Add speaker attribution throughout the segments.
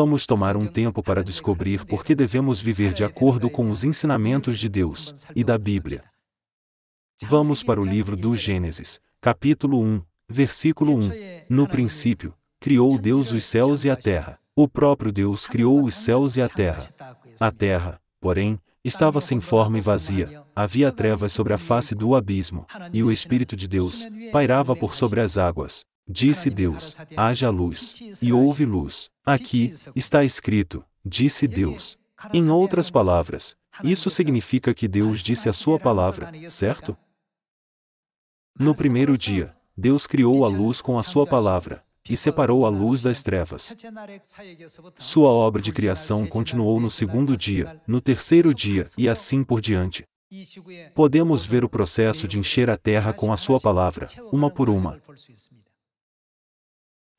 Speaker 1: Vamos tomar um tempo para descobrir por que devemos viver de acordo com os ensinamentos de Deus e da Bíblia. Vamos para o livro do Gênesis, capítulo 1, versículo 1. No princípio, criou Deus os céus e a terra. O próprio Deus criou os céus e a terra. A terra, porém, estava sem forma e vazia, havia trevas sobre a face do abismo, e o Espírito de Deus pairava por sobre as águas. Disse Deus: haja luz, é e houve luz. Aqui, é está escrito: disse Deus. Em é outras palavras, isso significa que Deus disse a sua palavra, certo? No primeiro dia, Deus criou a luz com a sua palavra, e separou a luz das trevas. Sua obra de criação continuou no segundo dia, no terceiro dia e assim por diante. Podemos ver o processo de encher a terra com a sua palavra, uma por uma.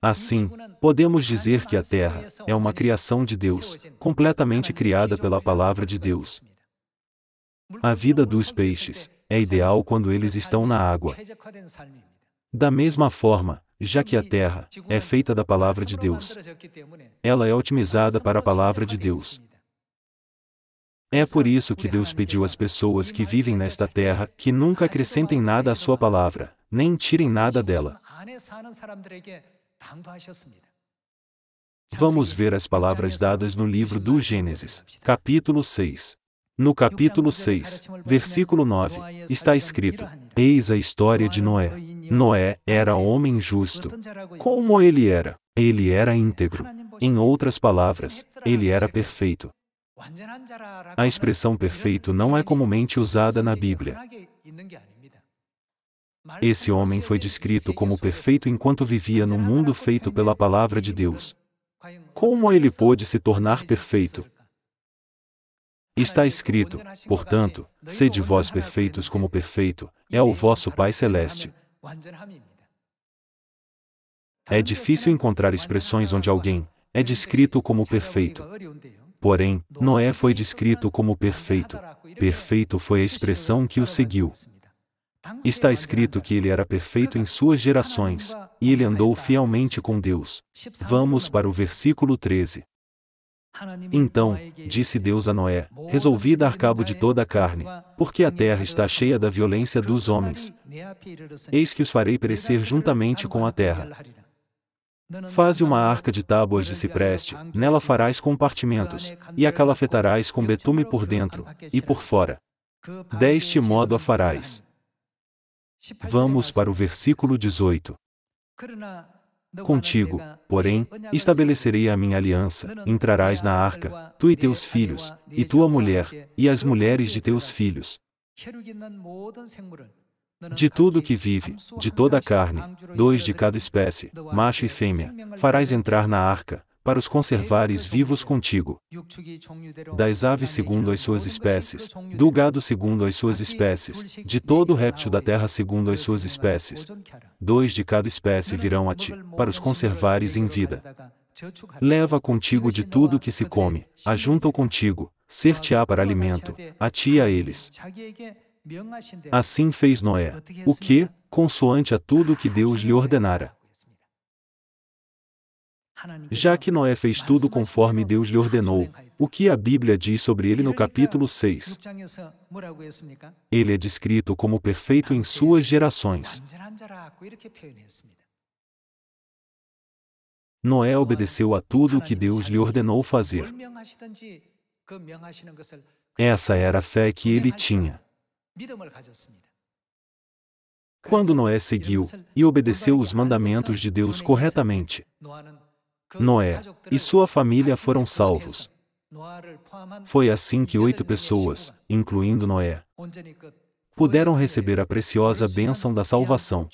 Speaker 1: Assim, podemos dizer que a Terra é uma criação de Deus, completamente criada pela palavra de Deus. A vida dos peixes é ideal quando eles estão na água. Da mesma forma, já que a terra é feita da palavra de Deus, ela é otimizada para a palavra de Deus. É por isso que Deus pediu às pessoas que vivem nesta terra que nunca acrescentem nada à sua palavra, nem tirem nada dela. Vamos ver as palavras dadas no livro do Gênesis, capítulo 6. No capítulo 6, versículo 9, está escrito: Eis a história de Noé. Noé era homem justo. Como ele era? Ele era íntegro. Em outras palavras, ele era perfeito. A expressão perfeito não é comumente usada na Bíblia. Esse homem foi descrito como perfeito enquanto vivia no mundo feito pela palavra de Deus. Como ele pôde se tornar perfeito? Está escrito, portanto, sede vós perfeitos como perfeito, é o vosso Pai Celeste. É difícil encontrar expressões onde alguém é descrito como perfeito. Porém, Noé foi descrito como perfeito. Perfeito foi a expressão que o seguiu. Está escrito que ele era perfeito em suas gerações, e ele andou fielmente com Deus. Vamos para o versículo 13. Então, disse Deus a Noé: Resolvi dar cabo de toda a carne, porque a terra está cheia da violência dos homens. Eis que os farei perecer juntamente com a terra. Faze uma arca de tábuas de cipreste, nela farás compartimentos, e a calafetarás com betume por dentro e por fora. Deste modo a farás. Vamos para o versículo 18. Contigo, porém, estabelecerei a minha aliança, entrarás na arca, tu e teus filhos, e tua mulher, e as mulheres de teus filhos. De tudo que vive, de toda a carne, dois de cada espécie, macho e fêmea, farás entrar na arca, para os conservares vivos contigo. Das aves segundo as suas espécies, do gado segundo as suas espécies, de todo réptil da terra segundo as suas espécies. Dois de cada espécie virão a ti, para os conservares em vida. Leva contigo de tudo o que se come, ajunta-o contigo, ser-te-á para alimento, a ti e a eles. Assim fez Noé, o que, consoante a tudo o que Deus lhe ordenara. Já que Noé fez tudo conforme Deus lhe ordenou, o que a Bíblia diz sobre ele no capítulo 6? Ele é descrito como perfeito em suas gerações. Noé obedeceu a tudo o que Deus lhe ordenou fazer. Essa era a fé que ele tinha. Quando Noé seguiu e obedeceu os mandamentos de Deus corretamente, Noé e sua família foram salvos. Foi assim que oito pessoas, incluindo Noé, puderam receber a preciosa bênção da salvação.